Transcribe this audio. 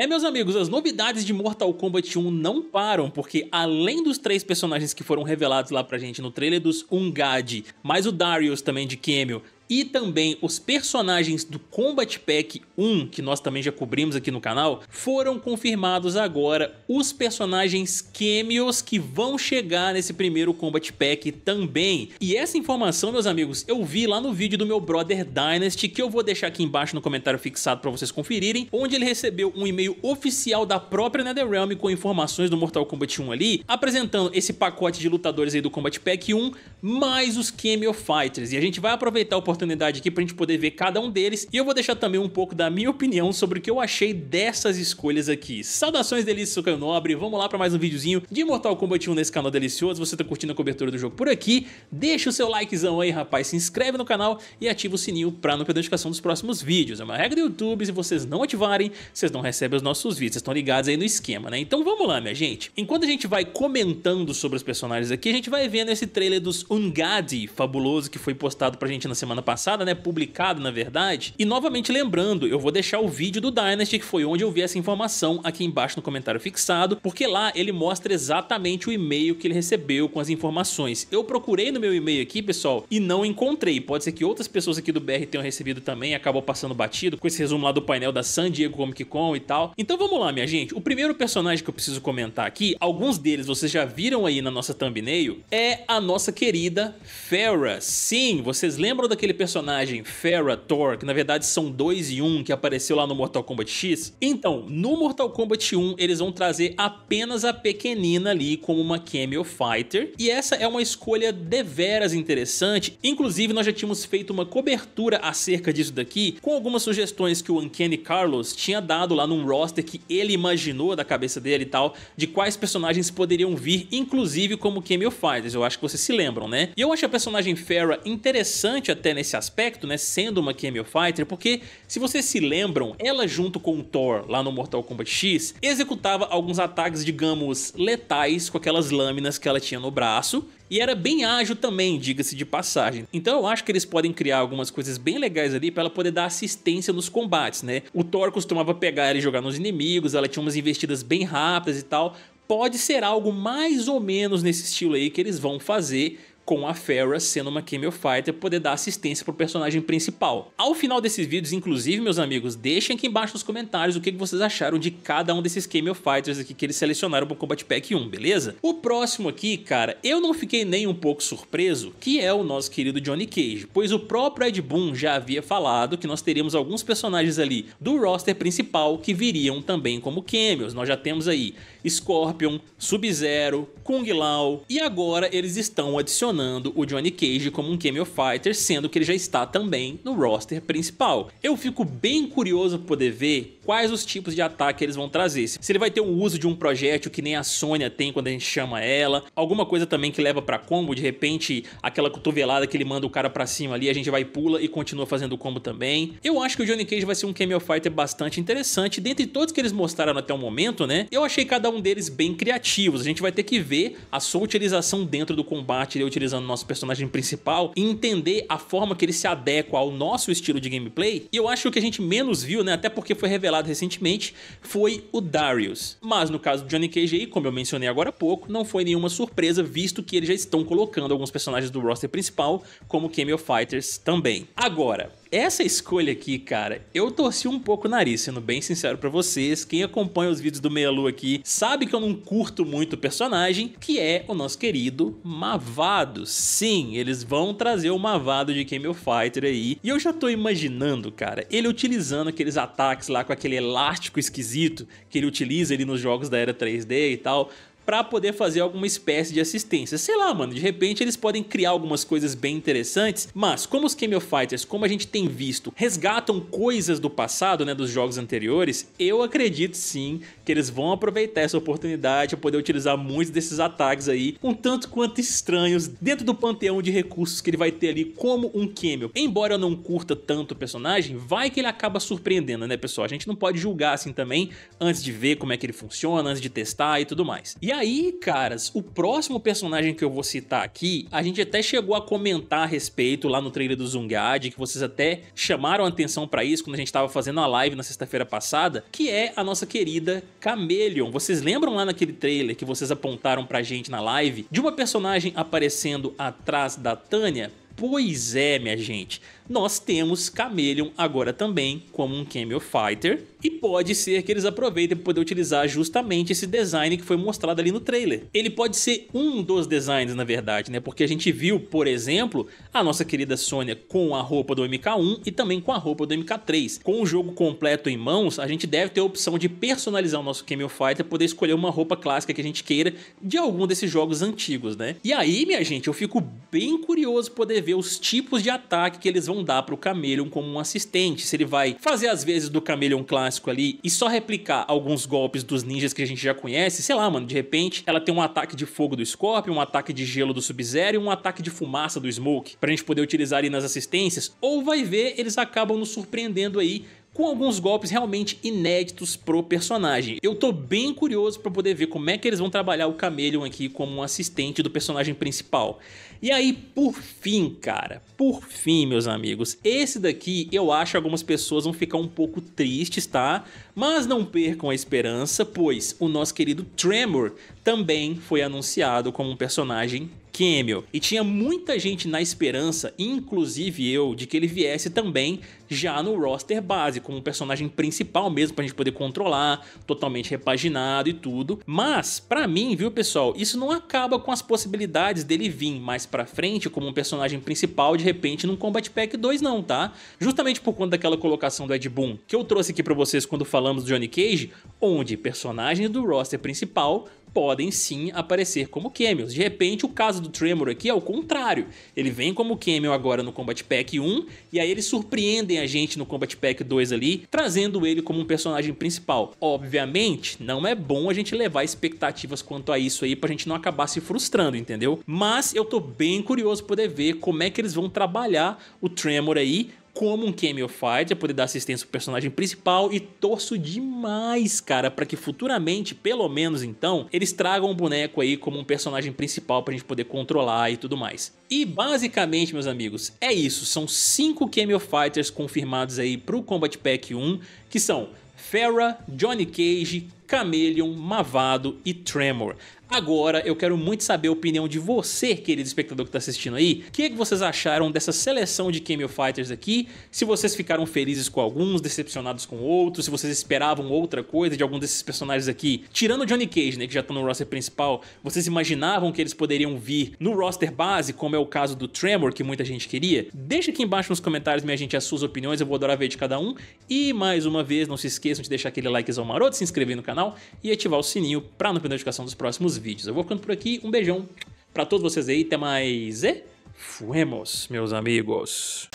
É, meus amigos, as novidades de Mortal Kombat 1 não param, porque além dos três personagens que foram revelados lá pra gente no trailer dos Ungad, mais o Darius também de Camel, e também os personagens do Combat Pack 1, que nós também já cobrimos aqui no canal, foram confirmados agora os personagens cameos que vão chegar nesse primeiro Combat Pack também. E essa informação, meus amigos, eu vi lá no vídeo do meu brother Dynasty, que eu vou deixar aqui embaixo no comentário fixado para vocês conferirem, onde ele recebeu um e-mail oficial da própria NetherRealm com informações do Mortal Kombat 1 ali, apresentando esse pacote de lutadores aí do Combat Pack 1 mais os Cameo Fighters. E a gente vai aproveitar a oportunidade aqui pra gente poder ver cada um deles. E eu vou deixar também um pouco da minha opinião sobre o que eu achei dessas escolhas aqui. Saudações delícias, sou Caio Nobre. Vamos lá pra mais um videozinho de Mortal Kombat 1 nesse canal delicioso. Você tá curtindo a cobertura do jogo por aqui? Deixa o seu likezão aí, rapaz. Se inscreve no canal e ativa o sininho pra não perder a notificação dos próximos vídeos. É uma regra do YouTube, se vocês não ativarem, vocês não recebem os nossos vídeos. Vocês estão ligados aí no esquema, né? Então vamos lá, minha gente. Enquanto a gente vai comentando sobre os personagens aqui, a gente vai vendo esse trailer dos Ungadi, fabuloso, que foi postado pra gente na semana passada, né? Publicado, na verdade. E novamente lembrando, eu vou deixar o vídeo do Dynasty, que foi onde eu vi essa informação, aqui embaixo no comentário fixado, porque lá ele mostra exatamente o e-mail que ele recebeu com as informações. Eu procurei no meu e-mail aqui, pessoal, e não encontrei. Pode ser que outras pessoas aqui do BR tenham recebido também e acabou passando batido, com esse resumo lá do painel da San Diego Comic Con e tal. Então vamos lá, minha gente. O primeiro personagem que eu preciso comentar aqui, alguns deles vocês já viram aí na nossa thumbnail, é a nossa querida querida Farah. Sim, vocês lembram daquele personagem Fera Thor, que na verdade são dois e um que apareceu lá no Mortal Kombat X? Então, no Mortal Kombat 1 eles vão trazer apenas a pequenina ali como uma cameo fighter, e essa é uma escolha deveras interessante. Inclusive, nós já tínhamos feito uma cobertura acerca disso daqui, com algumas sugestões que o Uncanny Carlos tinha dado lá num roster que ele imaginou da cabeça dele e tal, de quais personagens poderiam vir, inclusive como cameo fighters. Eu acho que vocês se lembram né? E eu acho a personagem Farah interessante até nesse aspecto, né? Sendo uma Camel Fighter, porque se vocês se lembram, ela junto com o Thor lá no Mortal Kombat X executava alguns ataques, digamos, letais com aquelas lâminas que ela tinha no braço e era bem ágil também, diga-se de passagem. Então eu acho que eles podem criar algumas coisas bem legais ali para ela poder dar assistência nos combates, né? O Thor costumava pegar ela e jogar nos inimigos, ela tinha umas investidas bem rápidas e tal. Pode ser algo mais ou menos nesse estilo aí que eles vão fazer com a Farah sendo uma Camel Fighter poder dar assistência pro personagem principal. Ao final desses vídeos, inclusive, meus amigos, deixem aqui embaixo nos comentários o que vocês acharam de cada um desses Camel Fighters aqui que eles selecionaram pro Combat Pack 1, beleza? O próximo aqui, cara, eu não fiquei nem um pouco surpreso, que é o nosso querido Johnny Cage, pois o próprio Ed Boon já havia falado que nós teríamos alguns personagens ali do roster principal que viriam também como cameos. Nós já temos aí Scorpion, Sub-Zero, Kung Lao e agora eles estão adicionando o Johnny Cage como um cameo fighter, sendo que ele já está também no roster principal. Eu fico bem curioso para poder ver quais os tipos de ataque eles vão trazer. Se ele vai ter o uso de um projétil que nem a Sônia tem quando a gente chama ela, alguma coisa também que leva para combo, de repente aquela cotovelada que ele manda o cara para cima ali, a gente vai pula e continua fazendo combo também. Eu acho que o Johnny Cage vai ser um cameo fighter bastante interessante, dentre todos que eles mostraram até o momento, né? Eu achei cada um deles bem criativos. A gente vai ter que ver a sua utilização dentro do combate, ele utilizando utilizando o nosso personagem principal e entender a forma que ele se adequa ao nosso estilo de gameplay. E eu acho que o que a gente menos viu, né, até porque foi revelado recentemente, foi o Darius. Mas no caso do Johnny Cage aí, como eu mencionei agora há pouco, não foi nenhuma surpresa, visto que eles já estão colocando alguns personagens do roster principal como Cameo Fighters também. Agora, essa escolha aqui, cara, eu torci um pouco o nariz, sendo bem sincero para vocês. Quem acompanha os vídeos do Meia Lua aqui sabe que eu não curto muito o personagem, que é o nosso querido Mavado. Sim, eles vão trazer o Mavado de Camel Fighter aí. E eu já tô imaginando, cara, ele utilizando aqueles ataques lá com aquele elástico esquisito que ele utiliza ali nos jogos da era 3D e tal para poder fazer alguma espécie de assistência. Sei lá, mano, de repente eles podem criar algumas coisas bem interessantes, mas como os Camel Fighters, como a gente tem visto, resgatam coisas do passado, né, dos jogos anteriores, eu acredito sim que eles vão aproveitar essa oportunidade para poder utilizar muitos desses ataques aí, um tanto quanto estranhos, dentro do panteão de recursos que ele vai ter ali como um Camel. Embora eu não curta tanto o personagem, vai que ele acaba surpreendendo, né, pessoal? A gente não pode julgar assim também antes de ver como é que ele funciona, antes de testar e tudo mais. E aí, caras, o próximo personagem que eu vou citar aqui, a gente até chegou a comentar a respeito lá no trailer do Zungad, que vocês até chamaram atenção para isso quando a gente tava fazendo a live na sexta-feira passada, que é a nossa querida Chameleon. Vocês lembram lá naquele trailer que vocês apontaram pra gente na live de uma personagem aparecendo atrás da Tânia? Pois é, minha gente, nós temos Chameleon agora também como um Camel Fighter, e pode ser que eles aproveitem para poder utilizar justamente esse design que foi mostrado ali no trailer. Ele pode ser um dos designs, na verdade, né? Porque a gente viu, por exemplo, a nossa querida Sônia com a roupa do MK1 e também com a roupa do MK3. Com o jogo completo em mãos, a gente deve ter a opção de personalizar o nosso Camel Fighter, poder escolher uma roupa clássica que a gente queira de algum desses jogos antigos, né? E aí, minha gente, eu fico bem curioso poder ver os tipos de ataque que eles vão dar para o Camelion como um assistente. Se ele vai fazer as vezes do Camelion clássico básico ali e só replicar alguns golpes dos ninjas que a gente já conhece, sei lá, mano, de repente ela tem um ataque de fogo do Scorpion, um ataque de gelo do Sub-Zero e um ataque de fumaça do Smoke, pra gente poder utilizar ali nas assistências, ou vai ver, eles acabam nos surpreendendo aí com alguns golpes realmente inéditos pro personagem. Eu tô bem curioso para poder ver como é que eles vão trabalhar o Camelion aqui como um assistente do personagem principal. E aí, por fim, cara, por fim, meus amigos, esse daqui eu acho que algumas pessoas vão ficar um pouco tristes, tá? Mas não percam a esperança, pois o nosso querido Tremor também foi anunciado como um personagem Camel. E tinha muita gente na esperança, inclusive eu, de que ele viesse também já no roster base, como um personagem principal mesmo, pra gente poder controlar, totalmente repaginado e tudo. Mas, para mim, viu pessoal, isso não acaba com as possibilidades dele vir mais pra frente como um personagem principal de repente num Combat Pack 2 não, tá? Justamente por conta daquela colocação do Ed Boon que eu trouxe aqui pra vocês quando falamos do Johnny Cage, onde personagens do roster principal podem sim aparecer como cameos. De repente, o caso do Tremor aqui é o contrário. Ele vem como cameo agora no Combat Pack 1, e aí eles surpreendem a gente no Combat Pack 2 ali, trazendo ele como um personagem principal. Obviamente, não é bom a gente levar expectativas quanto a isso aí pra gente não acabar se frustrando, entendeu? Mas eu tô bem curioso poder ver como é que eles vão trabalhar o Tremor aí, como um cameo fight, poder dar assistência pro personagem principal e torço demais, cara, para que futuramente, pelo menos então, eles tragam o boneco aí como um personagem principal pra gente poder controlar e tudo mais. E basicamente, meus amigos, é isso, são 5 cameo fighters confirmados aí pro Combat Pack 1, que são Farah, Johnny Cage, Chameleon, Mavado e Tremor. Agora eu quero muito saber a opinião de você, querido espectador que está assistindo aí. O que, é que vocês acharam dessa seleção de Camel Fighters aqui? Se vocês ficaram felizes com alguns, decepcionados com outros, se vocês esperavam outra coisa de algum desses personagens aqui. Tirando o Johnny Cage, né, que já está no roster principal, vocês imaginavam que eles poderiam vir no roster base, como é o caso do Tremor, que muita gente queria? Deixa aqui embaixo nos comentários, minha gente, as suas opiniões, eu vou adorar ver de cada um. E mais uma vez, não se esqueçam de deixar aquele likezão maroto, se inscrever no canal e ativar o sininho para não perder a notificação dos próximos vídeos vídeos. Eu vou ficando por aqui. Um beijão para todos vocês aí. Até mais. E fuemos, meus amigos.